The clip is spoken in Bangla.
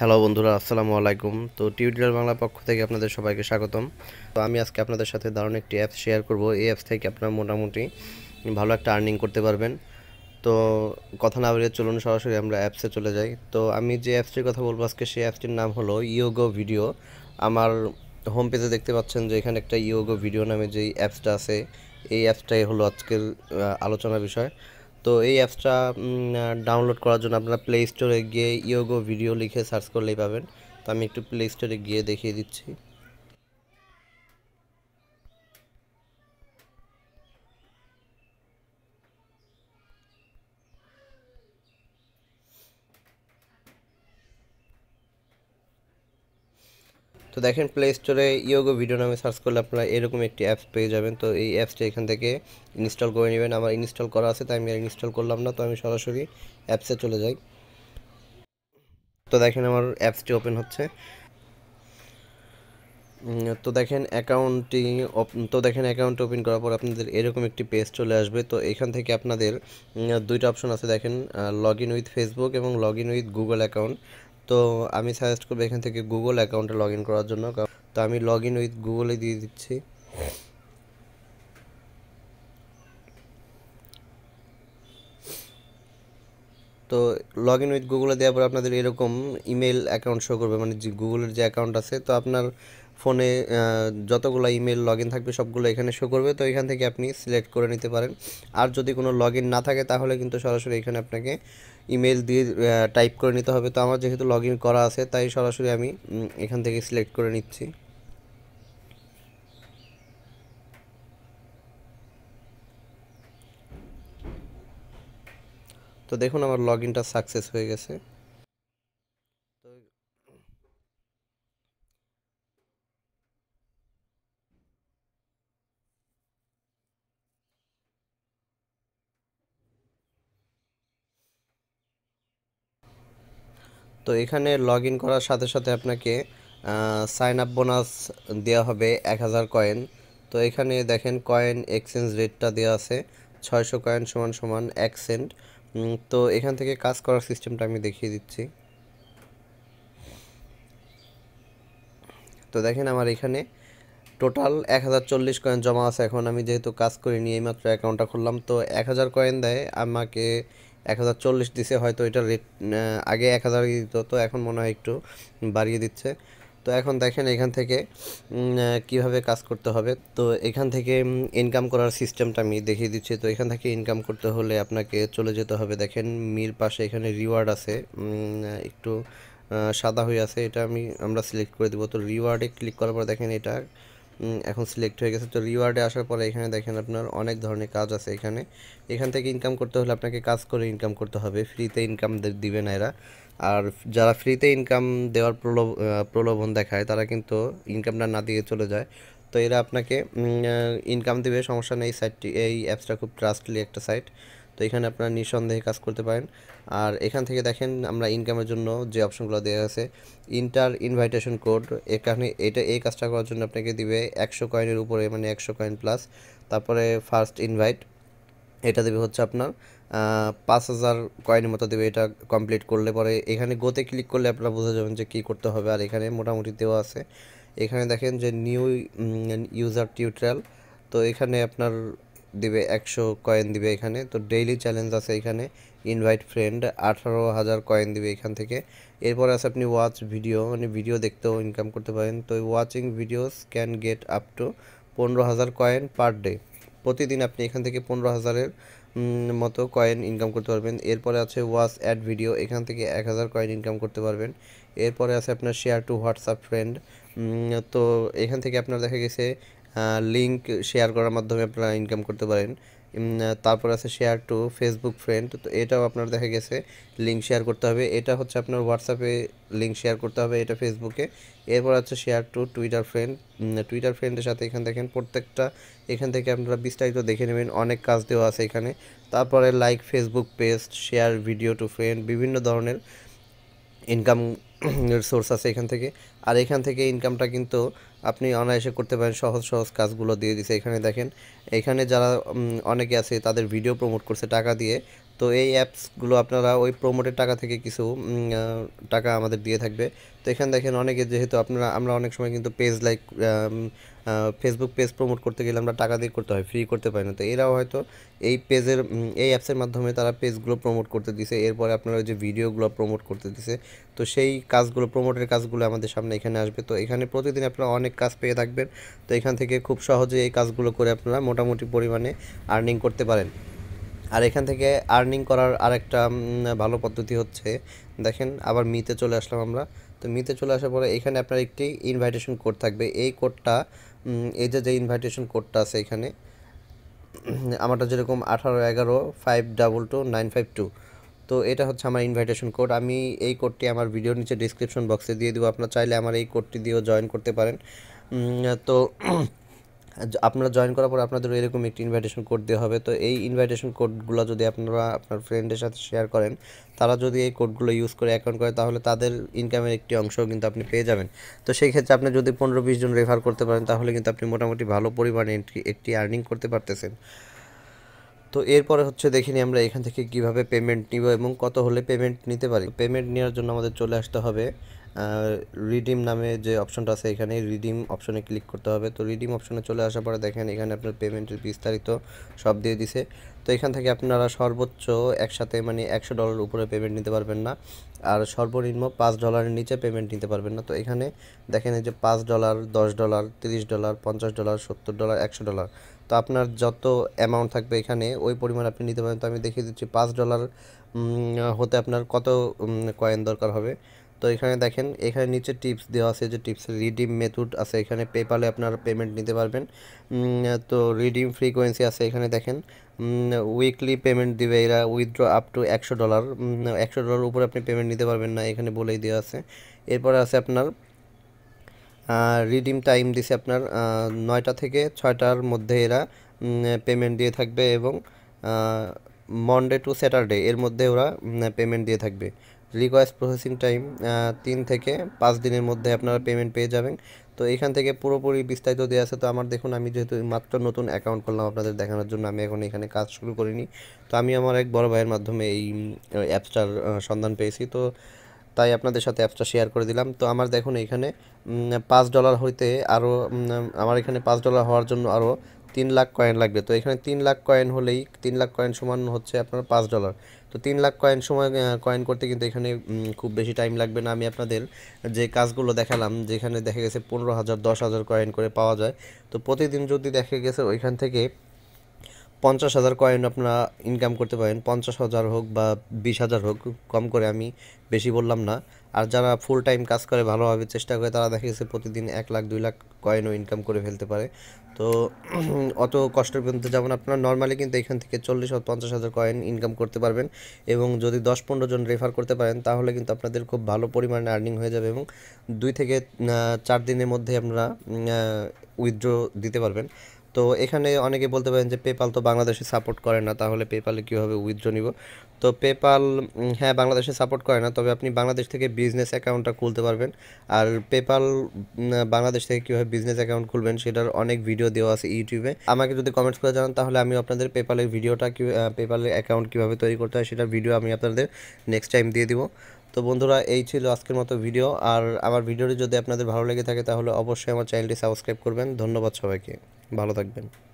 হ্যালো বন্ধুরা আসসালামু আলাইকুম তো টিউটোরিয়াল বাংলা পক্ষ থেকে আপনাদের সবাইকে স্বাগতম তো আমি আজকে আপনাদের সাথে দারুণ একটি অ্যাপস শেয়ার করব এই অ্যাপস থেকে আপনারা মোটামুটি ভালো একটা আর্নিং করতে পারবেন তো কথা না বলে চলুন সরাসরি আমরা অ্যাপসে চলে যাই তো আমি যে অ্যাপসটির কথা বলবো আজকে সেই অ্যাপসটির নাম হলো ইয়োগো ভিডিও আমার হোম পেজে দেখতে পাচ্ছেন যে এখানে একটা ইয়োগো ভিডিও নামে যেই অ্যাপসটা আছে এই অ্যাপসটাই হলো আজকের আলোচনা বিষয় তো এই অ্যাপসটা ডাউনলোড করার জন্য আপনারা প্লে স্টোরে গিয়ে ইয়োগো ভিডিও লিখে সার্চ করলেই পাবেন তো আমি একটু প্লে স্টোরে গিয়ে দেখিয়ে দিচ্ছি তো দেখেন প্লে স্টোরে ইয়োগো ভিডিও নামে সার্চ করলে আপনারা এরকম একটি অ্যাপস পেয়ে যাবেন তো এই অ্যাপসটি এখান থেকে ইনস্টল করে নেবেন আমার ইনস্টল করা আছে তাই আমি আর ইনস্টল করলাম না তো আমি সরাসরি অ্যাপসে চলে যাই তো দেখেন আমার অ্যাপসটি ওপেন হচ্ছে তো দেখেন অ্যাকাউন্টটি তো দেখেন অ্যাকাউন্ট ওপেন করার পর আপনাদের এরকম একটি পেজ চলে আসবে তো এখান থেকে আপনাদের দুইটা অপশন আছে দেখেন লগ ইন উইথ ফেসবুক এবং log in with Google account তো আমি সাজেস্ট করবো এখান থেকে গুগল অ্যাকাউন্টে লগ ইন করার জন্য তো আমি লগ ইন উইথ গুগলে দিয়ে দিচ্ছি তো লগ ইন উইথ গুগলে দেওয়ার পর আপনাদের এরকম ইমেল অ্যাকাউন্ট শো করবে মানে গুগলের যে অ্যাকাউন্ট আছে তো আপনার ফোনে যতগুলো ইমেল লগ থাকবে সবগুলো এখানে শো করবে তো এখান থেকে আপনি সিলেক্ট করে নিতে পারেন আর যদি কোনো লগ না থাকে তাহলে কিন্তু সরাসরি এখানে আপনাকে ইমেল দিয়ে টাইপ করে নিতে হবে তো আমার যেহেতু লগ করা আছে তাই সরাসরি আমি এখান থেকে সিলেক্ট করে নিচ্ছি তো দেখুন আমার লগ ইনটা সাকসেস হয়ে গেছে তো এখানে লগ করার সাথে সাথে আপনাকে সাইন আপ বোনাস দেওয়া হবে এক হাজার কয়েন তো এখানে দেখেন কয়েন এক্সচেঞ্জ রেটটা দেওয়া আছে ছয়শো কয়েন সমান সমান এক সেন্ট তো এখান থেকে কাজ করার সিস্টেমটা আমি দেখিয়ে দিচ্ছি তো দেখেন আমার এখানে টোটাল এক হাজার চল্লিশ কয়েন জমা আছে এখন আমি যেহেতু কাজ করিনি এইমাত্র অ্যাকাউন্টটা খুললাম তো এক হাজার কয়েন দেয় আমাকে এক হাজার চল্লিশ দিছে হয়তো এটা রেট আগে এক হাজার দিত তো এখন মনে হয় একটু বাড়িয়ে দিচ্ছে তো এখন দেখেন এখান থেকে কিভাবে কাজ করতে হবে তো এখান থেকে ইনকাম করার সিস্টেমটা আমি দেখিয়ে দিচ্ছি তো এখান থেকে ইনকাম করতে হলে আপনাকে চলে যেতে হবে দেখেন মির পাশে এখানে রিওয়ার্ড আছে একটু সাদা হয়ে আছে এটা আমি আমরা সিলেক্ট করে দেবো তো রিওয়ার্ডে ক্লিক করার পর দেখেন এটা এখন সিলেক্ট হয়ে গেছে তো রিওয়ার্ডে আসার পরে এখানে দেখেন আপনার অনেক ধরনের কাজ আছে এখানে এখান থেকে ইনকাম করতে হলে আপনাকে কাজ করে ইনকাম করতে হবে ফ্রিতে ইনকাম দিবে না এরা আর যারা ফ্রিতে ইনকাম দেওয়ার প্রলোভন দেখায় তারা কিন্তু ইনকামটা না দিয়ে চলে যায় তো এরা আপনাকে ইনকাম দেবে সমস্যা নেই সাইটটি এই অ্যাপসটা খুব ট্রাস্টলি একটা সাইট তো এখানে আপনারা নিঃসন্দেহে কাজ করতে পারেন আর এখান থেকে দেখেন আমরা ইনকামের জন্য যে অপশনগুলো দেওয়া আছে ইন্টার ইনভাইটেশন কোড এখানে এটা এই কাজটা করার জন্য আপনাকে দিবে একশো কয়েনের উপরে মানে একশো কয়েন প্লাস তারপরে ফার্স্ট ইনভাইট এটা দেবে হচ্ছে আপনার পাঁচ হাজার কয়েনের মতো দেবে এটা কমপ্লিট করলে পরে এখানে গোতে ক্লিক করলে আপনারা বোঝা যাবেন যে কী করতে হবে আর এখানে মোটামুটি দেওয়া আছে এখানে দেখেন যে নিউ ইউজার টিউটোরিয়াল তো এখানে আপনার দিবে একশো কয়েন দিবে এখানে তো ডেইলি চ্যালেঞ্জ আছে এখানে ইনভাইট ফ্রেন্ড আঠারো হাজার কয়েন দিবে এখান থেকে এরপর আছে আপনি ওয়াচ ভিডিও মানে ভিডিও দেখতেও ইনকাম করতে পারেন তো watching videos can get up to পনেরো হাজার কয়েন পার ডে প্রতিদিন আপনি এখান থেকে পনেরো হাজারের মতো কয়েন ইনকাম করতে পারবেন এরপরে আছে ওয়াচ অ্যাড ভিডিও এখান থেকে এক হাজার কয়েন ইনকাম করতে পারবেন এরপরে আছে আপনার শেয়ার টু হোয়াটসঅ্যাপ ফ্রেন্ড তো এখান থেকে আপনার দেখা গেছে লিঙ্ক শেয়ার করার মাধ্যমে আপনারা ইনকাম করতে পারেন তারপর আছে শেয়ার টু ফেসবুক ফ্রেন্ড তো এটাও আপনার দেখা গেছে লিঙ্ক শেয়ার করতে হবে এটা হচ্ছে আপনার হোয়াটসঅ্যাপে লিঙ্ক শেয়ার করতে হবে এটা ফেসবুকে এরপর আছে share to Twitter friend Twitter ফ্রেন্ডের সাথে এখান দেখেন প্রত্যেকটা এখান থেকে আপনারা বিস্তারিত দেখে নেবেন অনেক কাজ দেওয়া আছে এখানে তারপরে like Facebook page share video to friend বিভিন্ন ধরনের ইনকাম সোর্স আছে এখান থেকে আর এখান থেকে ইনকামটা কিন্তু আপনি অনায়াসে করতে পারেন সহজ সহজ কাজগুলো দিয়ে দিছে এখানে দেখেন এখানে যারা অনেকে আছে তাদের ভিডিও প্রমোট করছে টাকা দিয়ে তো এই অ্যাপসগুলো আপনারা ওই প্রমোটের টাকা থেকে কিছু টাকা আমাদের দিয়ে থাকবে তো এখানে দেখেন অনেকে যেহেতু আপনারা আমরা অনেক সময় কিন্তু page like Facebook page promote করতে গেলে আমরা টাকা দিয়ে করতে হয় ফ্রি করতে পারি না তো এরাও হয়তো এই পেজের এই অ্যাপসের মাধ্যমে তারা পেজগুলো প্রমোট করতে দিছে এরপরে আপনারা ওই যে ভিডিওগুলো প্রমোট করতে দিছে তো সেই কাজগুলো প্রমোটের কাজগুলো আমাদের সামনে এখানে আসবে তো এখানে প্রতিদিন আপনারা অনেক কাজ পেয়ে থাকবেন তো এখান থেকে খুব সহজে এই কাজগুলো করে আপনারা মোটামুটি পরিমাণে আর্নিং করতে পারেন আর এখান থেকে আর্নিং করার আরেকটা ভালো পদ্ধতি হচ্ছে দেখেন আবার মিতে চলে আসলাম আমরা তো মিতে চলে আসার পরে এখানে আপনার একটি ইনভাইটেশন কোড থাকবে এই কোডটা এই যে যে ইনভাইটেশন কোডটা আছে এখানে আমারটা যেরকম আঠারো এগারো five double two nine five two তো এটা হচ্ছে আমার ইনভাইটেশন কোড আমি এই কোডটি আমার ভিডিওর নিচে ডিসক্রিপশন বক্সে দিয়ে দেবো আপনার চাইলে আমার এই কোডটি দিয়েও জয়েন করতে পারেন তো আপনারা জয়েন করার পর আপনাদের এরকম একটি ইনভাইটেশন কোড দেওয়া হবে তো এই ইনভাইটেশন কোডগুলো যদি আপনারা আপনার ফ্রেন্ডের সাথে শেয়ার করেন তারা যদি এই কোডগুলো ইউজ করে অ্যাকাউন্ট করে তাহলে তাদের ইনকামের একটি অংশও কিন্তু আপনি পেয়ে যাবেন তো সেই ক্ষেত্রে আপনি যদি পনেরো বিশ জন রেফার করতে পারেন তাহলে কিন্তু আপনি মোটামুটি ভালো পরিমাণে একটি আর্নিং করতে পারতেছেন তো এরপরে হচ্ছে দেখে নিই আমরা এখান থেকে কিভাবে পেমেন্ট নিব এবং কত হলে পেমেন্ট নিতে পারি পেমেন্ট নেওয়ার জন্য আমাদের চলে আসতে হবে রিডিম নামে যে অপশনটা আছে এখানে রিডিম অপশনে ক্লিক করতে হবে তো রিডিম অপশনে চলে আসার পরে দেখেন এখানে আপনার পেমেন্টের বিস্তারিত সব দিয়ে দিছে তো এখান থেকে আপনারা সর্বোচ্চ একসাথে মানে একশো ডলার উপরে পেমেন্ট নিতে পারবেন না আর সর্বনিম্ন পাঁচ ডলারের নিচে পেমেন্ট নিতে পারবেন না তো এখানে দেখেন এই যে পাঁচ ডলার দশ ডলার তিরিশ ডলার পঞ্চাশ ডলার সত্তর ডলার একশো ডলার তো আপনার যত অ্যামাউন্ট থাকবে এখানে ওই পরিমাণ আপনি নিতে পারেন তো আমি দেখিয়ে দিচ্ছি পাঁচ ডলার হতে আপনার কত কয়েন দরকার হবে তো এখানে দেখেন এখানে নিচে টিপস দেওয়া আছে যে টিপস রিডিম মেথড আছে এখানে পেপালে আপনারা পেমেন্ট নিতে পারবেন তো রিডিম ফ্রিকোয়েন্সি আছে এখানে দেখেন উইকলি পেমেন্ট দিবে এরা উইথড্র আপ টু একশো ডলার একশো ডলার উপরে আপনি পেমেন্ট নিতে পারবেন না এখানে বলেই দেওয়া আছে এরপরে আছে আপনার রিডিম টাইম দিছে আপনার নয়টা থেকে ছয়টার মধ্যে এরা পেমেন্ট দিয়ে থাকবে এবং মনডে টু স্যাটারডে এর মধ্যে ওরা পেমেন্ট দিয়ে থাকবে রিকোয়েস্ট প্রসেসিং টাইম তিন থেকে পাঁচ দিনের মধ্যে আপনারা পেমেন্ট পেয়ে যাবেন তো এখান থেকে পুরোপুরি বিস্তারিত দেওয়া আছে তো আমার দেখুন আমি যেহেতু মাত্র নতুন অ্যাকাউন্ট করলাম আপনাদের দেখানোর জন্য আমি এখন এখানে কাজ শুরু করিনি তো আমি আমার এক বড় ভাইয়ের মাধ্যমে এই অ্যাপসটার সন্ধান পেয়েছি তো তাই আপনাদের সাথে অ্যাপসটা শেয়ার করে দিলাম তো আমার দেখুন এখানে পাঁচ ডলার হইতে আরও আমার এখানে পাঁচ ডলার হওয়ার জন্য আরও তিন লাখ কয়েন লাগবে তো এখানে তিন লাখ কয়েন হলেই তিন লাখ কয়েন সমান হচ্ছে আপনার পাঁচ ডলার তো তিন লাখ কয়েন সময় কয়েন করতে কিন্তু এখানে খুব বেশি টাইম লাগবে না আমি আপনাদের যে কাজগুলো দেখালাম যেখানে দেখা গেছে পনেরো হাজার দশ হাজার কয়েন করে পাওয়া যায় তো প্রতিদিন যদি দেখা গেছে ওইখান থেকে পঞ্চাশ হাজার কয়েন আপনারা ইনকাম করতে পারেন পঞ্চাশ হাজার হোক বা বিশ হাজার হোক কম করে আমি বেশি বললাম না আর যারা ফুল টাইম কাজ করে ভালোভাবে চেষ্টা করে তারা দেখা গেছে প্রতিদিন এক লাখ দুই লাখ কয়েনও ইনকাম করে ফেলতে পারে তো অত কষ্টের পর্যন্ত যেমন আপনারা নর্মালি কিন্তু এখান থেকে চল্লিশ পঞ্চাশ হাজার কয়েন ইনকাম করতে পারবেন এবং যদি দশ পনেরো জন রেফার করতে পারেন তাহলে কিন্তু আপনাদের খুব ভালো পরিমাণে আর্নিং হয়ে যাবে এবং দুই থেকে চার দিনের মধ্যে আপনারা উইথড্র দিতে পারবেন তো এখানে অনেকে বলতে পারেন যে পেপাল তো বাংলাদেশে সাপোর্ট করে না তাহলে পেপালে কীভাবে উইথড্র নিব তো পেপাল হ্যাঁ বাংলাদেশে সাপোর্ট করে না তবে আপনি বাংলাদেশ থেকে বিজনেস অ্যাকাউন্টটা খুলতে পারবেন আর পেপাল বাংলাদেশ থেকে কীভাবে বিজনেস অ্যাকাউন্ট খুলবেন সেটার অনেক ভিডিও দেওয়া আছে ইউটিউবে আমাকে যদি কমেন্টস করে জানান তাহলে আমি আপনাদের পেপালের ভিডিওটা কী পেপালের অ্যাকাউন্ট কীভাবে তৈরি করতে হয় সেটা ভিডিও আমি আপনাদের নেক্সট টাইম দিয়ে দিব তো বন্ধুরা এই ছিল আজকের মতো ভিডিও আর আমার ভিডিওটি যদি আপনাদের ভালো লেগে থাকে তাহলে অবশ্যই আমার চ্যানেলটি সাবস্ক্রাইব করবেন ধন্যবাদ সবাইকে ভালো থাকবেন